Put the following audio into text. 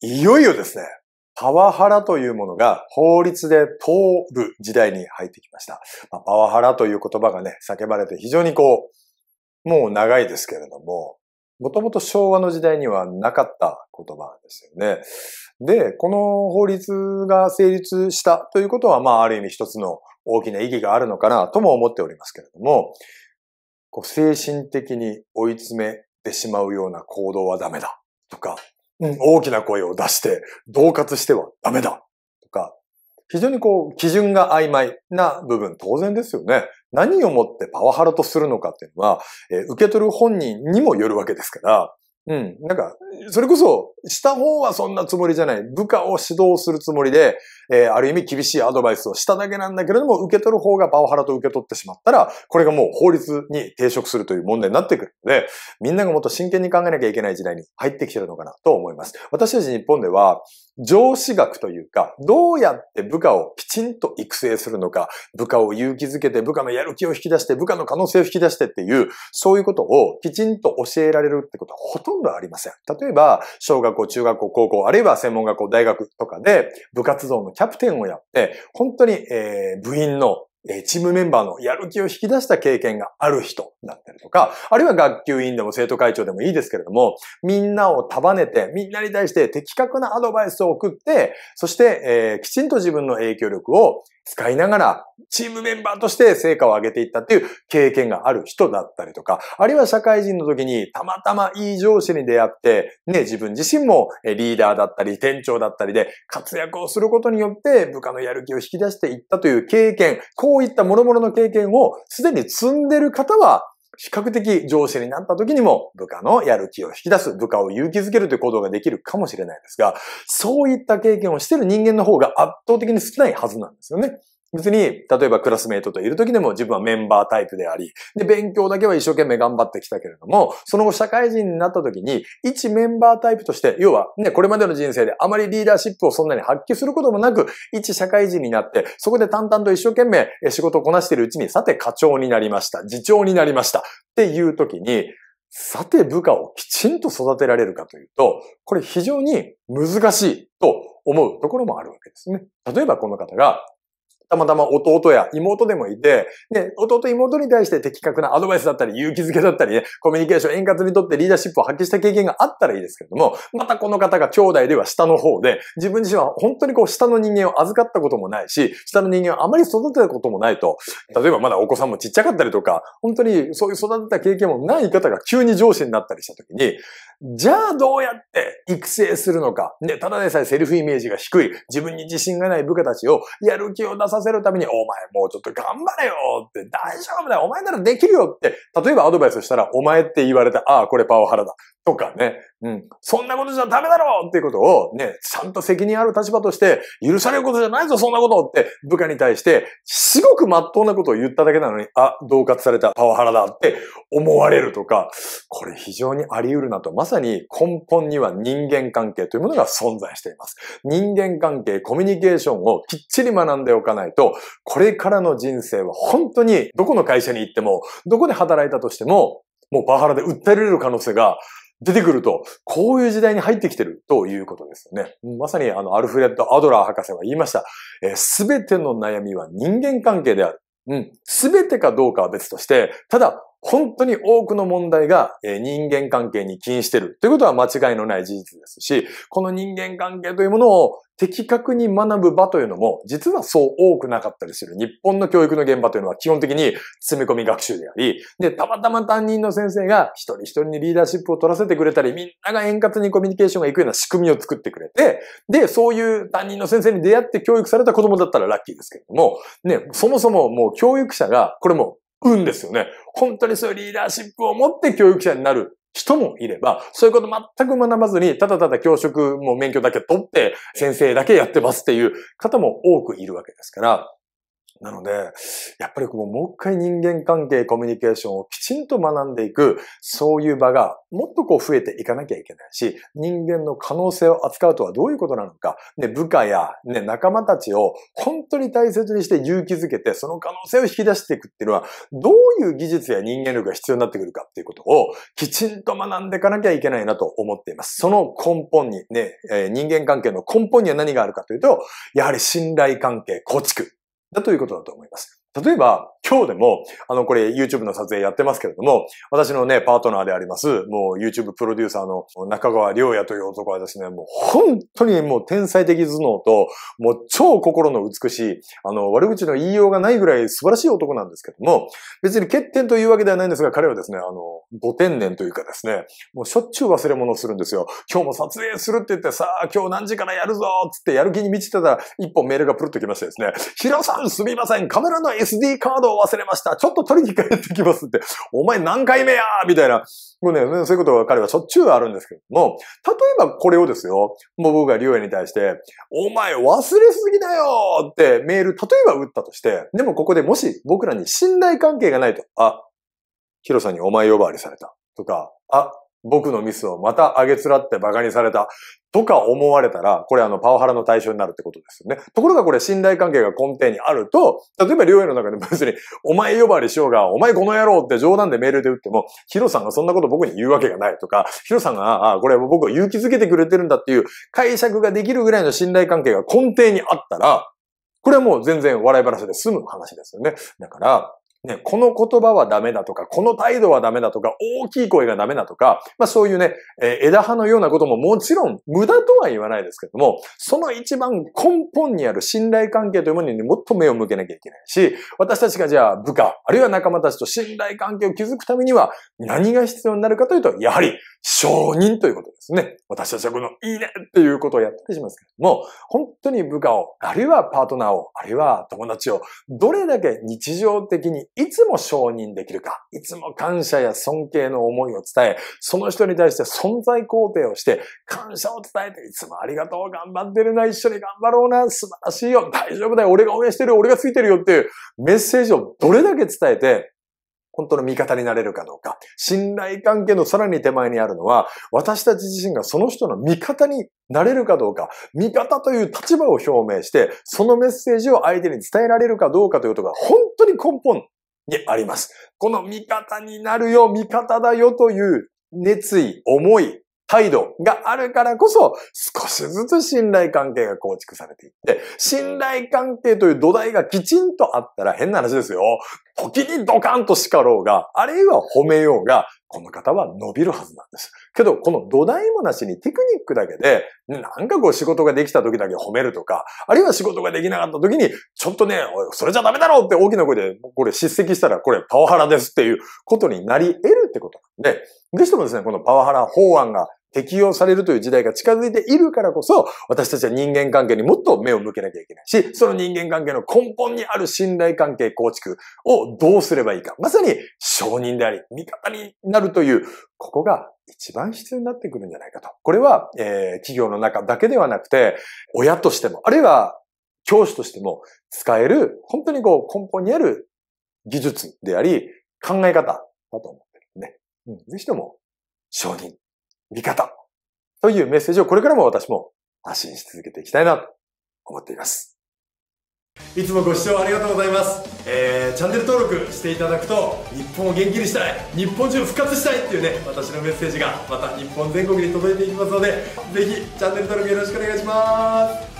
いよいよですね、パワハラというものが法律で通る時代に入ってきました。まあ、パワハラという言葉がね、叫ばれて非常にこう、もう長いですけれども、もともと昭和の時代にはなかった言葉ですよね。で、この法律が成立したということは、まあ、ある意味一つの大きな意義があるのかなとも思っておりますけれども、こう精神的に追い詰めてしまうような行動はダメだとか、うん、大きな声を出して、恫喝してはダメだとか、非常にこう、基準が曖昧な部分、当然ですよね。何をもってパワハラとするのかっていうのは、えー、受け取る本人にもよるわけですから、うん。なんか、それこそ、した方はそんなつもりじゃない。部下を指導するつもりで、えー、ある意味厳しいアドバイスをしただけなんだけれども、受け取る方がパワハラと受け取ってしまったら、これがもう法律に抵触するという問題になってくるので、みんながもっと真剣に考えなきゃいけない時代に入ってきてるのかなと思います。私たち日本では、上司学というか、どうやって部下をきちんと育成するのか、部下を勇気づけて、部下のやる気を引き出して、部下の可能性を引き出してっていう、そういうことをきちんと教えられるってことはほとんどありません。例えば、小学校、中学校、高校、あるいは専門学校、大学とかで部活動のキャプテンをやって、本当に、えー、部員のえチームメンバーのやる気を引き出した経験がある人だったりとか、あるいは学級委員でも生徒会長でもいいですけれども、みんなを束ねて、みんなに対して的確なアドバイスを送って、そして、えー、きちんと自分の影響力を使いながら、チームメンバーとして成果を上げていったっていう経験がある人だったりとか、あるいは社会人の時にたまたまいい上司に出会って、ね、自分自身もリーダーだったり、店長だったりで活躍をすることによって部下のやる気を引き出していったという経験、こういった諸々の経験をすでに積んでる方は、比較的上司になった時にも部下のやる気を引き出す、部下を勇気づけるという行動ができるかもしれないですが、そういった経験をしている人間の方が圧倒的に少ないはずなんですよね。別に、例えばクラスメイトといる時でも自分はメンバータイプであり、で、勉強だけは一生懸命頑張ってきたけれども、その後社会人になった時に、一メンバータイプとして、要はね、これまでの人生であまりリーダーシップをそんなに発揮することもなく、一社会人になって、そこで淡々と一生懸命仕事をこなしているうちに、さて課長になりました、次長になりました、っていう時に、さて部下をきちんと育てられるかというと、これ非常に難しいと思うところもあるわけですね。例えばこの方がたまたま弟や妹でもいて、で、弟妹に対して的確なアドバイスだったり、勇気づけだったりね、コミュニケーション円滑にとってリーダーシップを発揮した経験があったらいいですけれども、またこの方が兄弟では下の方で、自分自身は本当にこう下の人間を預かったこともないし、下の人間をあまり育てたこともないと、例えばまだお子さんもちっちゃかったりとか、本当にそういう育てた経験もない方が急に上司になったりした時に、じゃあどうやって育成するのか、ね、ただでさえセルフイメージが低い、自分に自信がない部下たちをやる気を出ささせるために、お前もうちょっと頑張れよって、大丈夫だよお前ならできるよって、例えばアドバイスしたら、お前って言われた、ああ、これパワハラだ。とかね、うん、そんなことじゃダメだろうっていうことをね、ちゃんと責任ある立場として許されることじゃないぞそんなことって部下に対してすごく真っ当なことを言っただけなのに、あ、同喝されたパワハラだって思われるとか、これ非常にあり得るなと、まさに根本には人間関係というものが存在しています。人間関係、コミュニケーションをきっちり学んでおかないと、これからの人生は本当にどこの会社に行っても、どこで働いたとしても、もうパワハラで訴えられる可能性が出てくると、こういう時代に入ってきてるということですよね。まさにあの、アルフレッド・アドラー博士は言いました。す、え、べ、ての悩みは人間関係である。うん。すべてかどうかは別として、ただ、本当に多くの問題が人間関係に起因してるということは間違いのない事実ですし、この人間関係というものを的確に学ぶ場というのも、実はそう多くなかったりする。日本の教育の現場というのは基本的に詰め込み学習であり、で、たまたま担任の先生が一人一人にリーダーシップを取らせてくれたり、みんなが円滑にコミュニケーションがいくような仕組みを作ってくれて、で、そういう担任の先生に出会って教育された子供だったらラッキーですけれども、ね、そもそももう教育者が、これも運ですよね。本当にそういうリーダーシップを持って教育者になる人もいれば、そういうこと全く学ばずに、ただただ教職も免許だけ取って、先生だけやってますっていう方も多くいるわけですから、なので、やっぱりこう、もう一回人間関係、コミュニケーションをきちんと学んでいく、そういう場がもっとこう増えていかなきゃいけないし、人間の可能性を扱うとはどういうことなのか、ね、部下や、ね、仲間たちを本当に大切にして勇気づけて、その可能性を引き出していくっていうのは、どういう技術や人間力が必要になってくるかっていうことを、きちんと学んでいかなきゃいけないなと思っています。その根本に、ね、え人間関係の根本には何があるかというと、やはり信頼関係構築。だということだと思います。例えば、今日でも、あの、これ YouTube の撮影やってますけれども、私のね、パートナーであります、もう YouTube プロデューサーの中川良也という男はですね、もう本当にもう天才的頭脳と、もう超心の美しい、あの、悪口の言いようがないぐらい素晴らしい男なんですけども、別に欠点というわけではないんですが、彼はですね、あの、ご天然というかですね、もうしょっちゅう忘れ物をするんですよ。今日も撮影するって言ってさあ、今日何時からやるぞつってやる気に満ちてたら、一本メールがプルッときましてですね、ヒロさんすみません、カメラの SD カードを忘れました。ちょっと取りに帰ってきますって。お前何回目やみたいな。もうね、そういうことが彼はしょっちゅうあるんですけども、例えばこれをですよ、もう僕がリュウエに対して、お前忘れすぎだよってメール、例えば打ったとして、でもここでもし僕らに信頼関係がないと、あ、ヒロさんにお前呼ばわりされたとか、あ、僕のミスをまたあげつらって馬鹿にされたとか思われたら、これあのパワハラの対象になるってことですよね。ところがこれ信頼関係が根底にあると、例えば両親の中で別にお前呼ばわりしようが、お前この野郎って冗談でメールで打っても、ヒロさんがそんなこと僕に言うわけがないとか、ヒロさんが、ああ、これ僕を勇気づけてくれてるんだっていう解釈ができるぐらいの信頼関係が根底にあったら、これはもう全然笑い話で済む話ですよね。だから、ね、この言葉はダメだとか、この態度はダメだとか、大きい声がダメだとか、まあそういうね、えー、枝葉のようなことももちろん無駄とは言わないですけども、その一番根本にある信頼関係というものにもっと目を向けなきゃいけないし、私たちがじゃあ部下、あるいは仲間たちと信頼関係を築くためには何が必要になるかというと、やはり承認ということですね。私たちはこのいいねっていうことをやったりしますけども、本当に部下を、あるいはパートナーを、あるいは友達を、どれだけ日常的にいつも承認できるか、いつも感謝や尊敬の思いを伝え、その人に対して存在肯定をして、感謝を伝えて、いつもありがとう、頑張ってるな、一緒に頑張ろうな、素晴らしいよ、大丈夫だよ、俺が応援してるよ、俺がついてるよっていうメッセージをどれだけ伝えて、本当の味方になれるかどうか。信頼関係のさらに手前にあるのは、私たち自身がその人の味方になれるかどうか、味方という立場を表明して、そのメッセージを相手に伝えられるかどうかということが本当に根本にあります。この味方になるよ、味方だよという熱意、思い、態度があるからこそ、少しずつ信頼関係が構築されていって、信頼関係という土台がきちんとあったら変な話ですよ。時にドカンと叱ろうが、あるいは褒めようが、この方は伸びるはずなんです。けど、この土台もなしにテクニックだけで、なんかこう仕事ができた時だけ褒めるとか、あるいは仕事ができなかった時に、ちょっとね、それじゃダメだろうって大きな声で、これ叱責したらこれパワハラですっていうことになり得るってことなんで、ぜひともですね、このパワハラ法案が適用されるという時代が近づいているからこそ、私たちは人間関係にもっと目を向けなきゃいけないし、その人間関係の根本にある信頼関係構築をどうすればいいか。まさに承認であり、味方になるという、ここが一番必要になってくるんじゃないかと。これは、えー、企業の中だけではなくて、親としても、あるいは教師としても使える、本当にこう根本にある技術であり、考え方だと思ってるね、うん、ぜひとも承認味方というメッセージをこれからも私も発信し続けていきたいなと思っています。いつもご視聴ありがとうございます、えー、チャンネル登録していただくと日本を元気にしたい日本中復活したいっていうね私のメッセージがまた日本全国に届いていきますのでぜひチャンネル登録よろしくお願いします